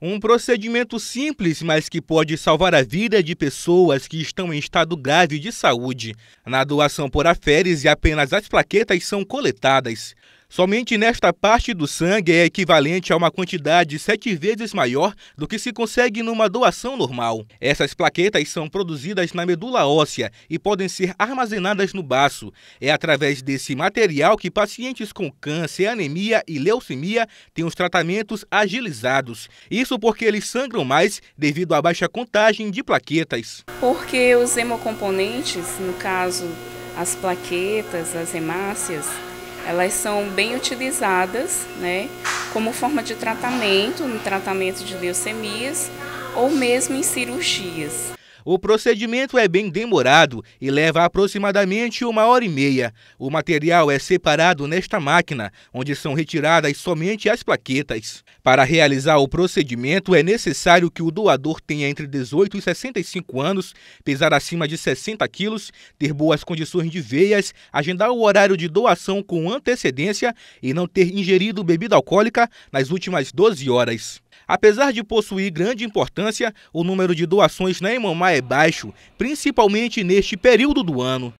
Um procedimento simples, mas que pode salvar a vida de pessoas que estão em estado grave de saúde. Na doação por aferes, apenas as plaquetas são coletadas. Somente nesta parte do sangue é equivalente a uma quantidade sete vezes maior do que se consegue numa doação normal. Essas plaquetas são produzidas na medula óssea e podem ser armazenadas no baço. É através desse material que pacientes com câncer, anemia e leucemia têm os tratamentos agilizados. Isso porque eles sangram mais devido à baixa contagem de plaquetas. Porque os hemocomponentes, no caso as plaquetas, as hemácias, elas são bem utilizadas né, como forma de tratamento, no tratamento de leucemias ou mesmo em cirurgias. O procedimento é bem demorado e leva aproximadamente uma hora e meia. O material é separado nesta máquina, onde são retiradas somente as plaquetas. Para realizar o procedimento, é necessário que o doador tenha entre 18 e 65 anos, pesar acima de 60 quilos, ter boas condições de veias, agendar o horário de doação com antecedência e não ter ingerido bebida alcoólica nas últimas 12 horas. Apesar de possuir grande importância, o número de doações na Imamá é baixo, principalmente neste período do ano.